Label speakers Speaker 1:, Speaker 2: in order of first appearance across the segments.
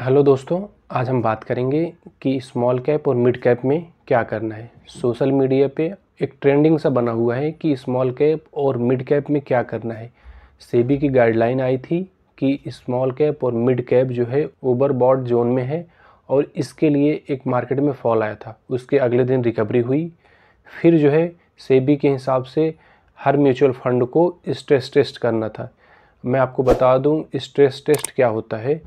Speaker 1: hello दोस्तों आज हम बात करेंगे कि स्मॉल कैप और मिड कैप में क्या करना है सोशल मीडिया पे एक ट्रेंडिंग सा बना हुआ है कि स्मॉल कैप और मिड कैप में क्या करना है सेबी की गाइडलाइन आई थी कि स्मॉल कैप और मिड कैप जो है बॉड जोन में है और इसके लिए एक मार्केट में फॉल आया था उसके अगले दिन रिकवरी हुई फिर जो है सेबी के हिसाब से हर म्यूचुअल फंड को स्ट्रेस टेस्ट करना था मैं आपको बता दूं स्ट्रेस टेस्ट क्या होता है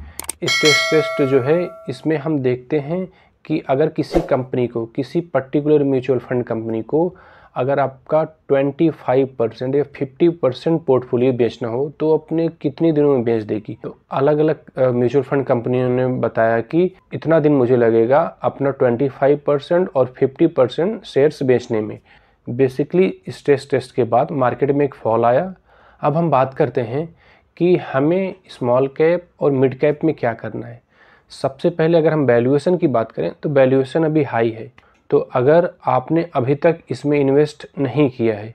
Speaker 1: स्ट्रेस टेस्ट जो है इसमें हम देखते हैं कि अगर किसी कंपनी को किसी पर्टिकुलर म्यूचुअल फंड कंपनी को अगर आपका 25 परसेंट या 50 परसेंट पोर्टफोलियो बेचना हो तो अपने कितने दिनों में बेच देगी तो अलग अलग म्यूचुअल फंड कंपनियों ने बताया कि इतना दिन मुझे लगेगा अपना 25 परसेंट और 50 परसेंट शेयर्स बेचने में बेसिकली स्ट्रेस टेस्ट के बाद मार्केट में एक फॉल आया अब हम बात करते हैं कि हमें स्मॉल कैप और मिड कैप में क्या करना है सबसे पहले अगर हम वैल्यूएशन की बात करें तो वैल्यूएशन अभी हाई है तो अगर आपने अभी तक इसमें इन्वेस्ट नहीं किया है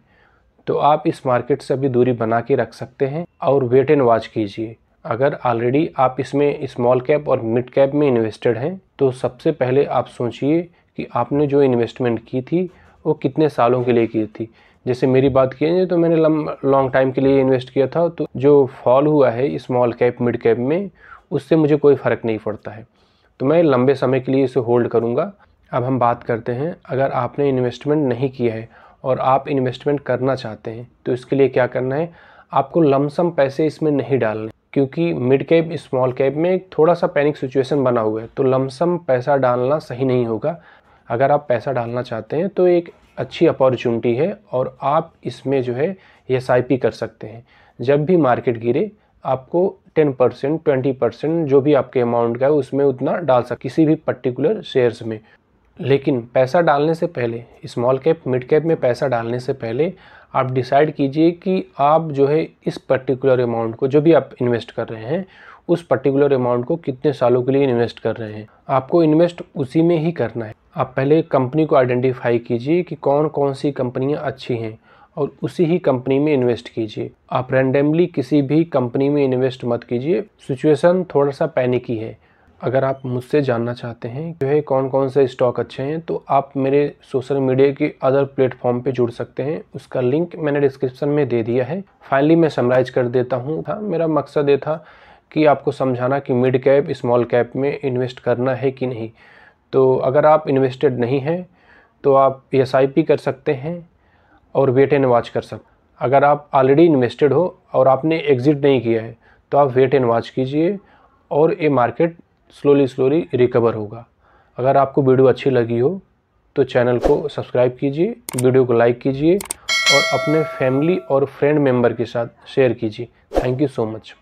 Speaker 1: तो आप इस मार्केट से अभी दूरी बना के रख सकते हैं और वेट एंड वॉच कीजिए अगर ऑलरेडी आप इसमें स्मॉल कैप और मिड कैप में इन्वेस्टेड हैं तो सबसे पहले आप सोचिए कि आपने जो इन्वेस्टमेंट की थी वो कितने सालों के लिए की थी जैसे मेरी बात की है तो मैंने लॉन्ग टाइम के लिए इन्वेस्ट किया था तो जो फॉल हुआ है स्मॉल कैप मिड कैप में उससे मुझे कोई फ़र्क नहीं पड़ता है तो मैं लंबे समय के लिए इसे होल्ड करूँगा अब हम बात करते हैं अगर आपने इन्वेस्टमेंट नहीं किया है और आप इन्वेस्टमेंट करना चाहते हैं तो इसके लिए क्या करना है आपको लमसम पैसे इसमें नहीं डालने क्योंकि मिड कैप स्मॉल कैप में थोड़ा सा पैनिक सिचुएशन बना हुआ है तो लमसम पैसा डालना सही नहीं होगा अगर आप पैसा डालना चाहते हैं तो एक अच्छी अपॉर्चुनिटी है और आप इसमें जो है एस कर सकते हैं जब भी मार्केट गिरे आपको 10 परसेंट ट्वेंटी परसेंट जो भी आपके अमाउंट का है उसमें उतना डाल सक किसी भी पर्टिकुलर शेयर्स में लेकिन पैसा डालने से पहले स्मॉल कैप मिड कैप में पैसा डालने से पहले आप डिसाइड कीजिए कि आप जो है इस पर्टिकुलर अमाउंट को जो भी आप इन्वेस्ट कर रहे हैं उस पर्टिकुलर अमाउंट को कितने सालों के लिए इन्वेस्ट कर रहे हैं आपको इन्वेस्ट उसी में ही करना है आप पहले कंपनी को आइडेंटिफाई कीजिए कि कौन कौन सी कंपनियाँ अच्छी हैं और उसी ही कंपनी में इन्वेस्ट कीजिए आप रैंडमली किसी भी कंपनी में इन्वेस्ट मत कीजिए सिचुएशन थोड़ा सा पैनिक ही है अगर आप मुझसे जानना चाहते हैं जो है कौन कौन से स्टॉक अच्छे हैं तो आप मेरे सोशल मीडिया के अदर प्लेटफॉर्म पे जुड़ सकते हैं उसका लिंक मैंने डिस्क्रिप्शन में दे दिया है फाइनली मैं समराइज कर देता हूँ था मेरा मकसद ये था कि आपको समझाना कि मिड कैप स्मॉल कैप में इन्वेस्ट करना है कि नहीं तो अगर आप इन्वेस्टेड नहीं हैं तो आप एस e कर सकते हैं और वेट एंड वॉच कर सकते अगर आप ऑलरेडी इन्वेस्टेड हो और आपने एग्ज़िट नहीं किया है तो आप वेट एंड वॉच कीजिए और ये मार्केट स्लोली स्लोली रिकवर होगा अगर आपको वीडियो अच्छी लगी हो तो चैनल को सब्सक्राइब कीजिए वीडियो को लाइक कीजिए और अपने फैमिली और फ्रेंड मेम्बर के साथ शेयर कीजिए थैंक यू सो मच